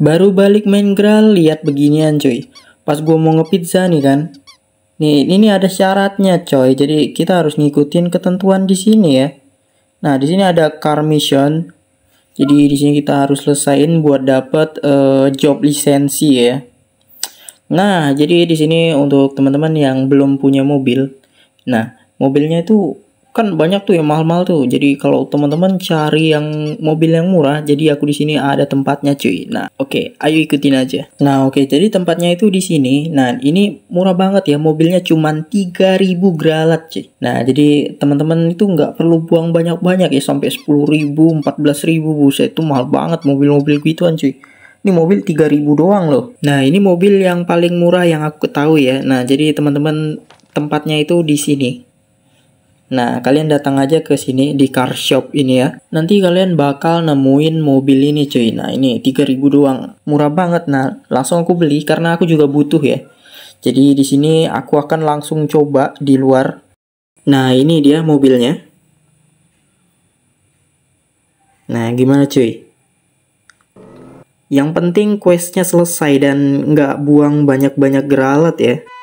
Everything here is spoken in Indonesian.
Baru balik main Graal, lihat beginian cuy. Pas gue mau ngepizza nih kan. Nih, ini ada syaratnya coy. Jadi kita harus ngikutin ketentuan di sini ya. Nah, di sini ada car mission. Jadi di sini kita harus selesain buat dapat uh, eh, job lisensi ya. Nah, jadi di sini untuk teman-teman yang belum punya mobil. Nah, mobilnya itu kan banyak tuh yang mahal-mahal tuh. Jadi kalau teman-teman cari yang mobil yang murah, jadi aku di sini ada tempatnya cuy. Nah, oke, okay, ayo ikutin aja. Nah, oke, okay, jadi tempatnya itu di sini. Nah, ini murah banget ya, mobilnya cuman 3000 gralat cuy. Nah, jadi teman-teman itu nggak perlu buang banyak-banyak ya sampai 10.000, 14.000 buset itu mahal banget mobil-mobil gituan cuy ini mobil 3000 doang loh. Nah, ini mobil yang paling murah yang aku tahu ya. Nah, jadi teman-teman tempatnya itu di sini. Nah, kalian datang aja ke sini di car shop ini ya. Nanti kalian bakal nemuin mobil ini cuy. Nah, ini 3000 doang. Murah banget. Nah, langsung aku beli karena aku juga butuh ya. Jadi di sini aku akan langsung coba di luar. Nah, ini dia mobilnya. Nah, gimana cuy? Yang penting questnya selesai dan nggak buang banyak-banyak geralat ya.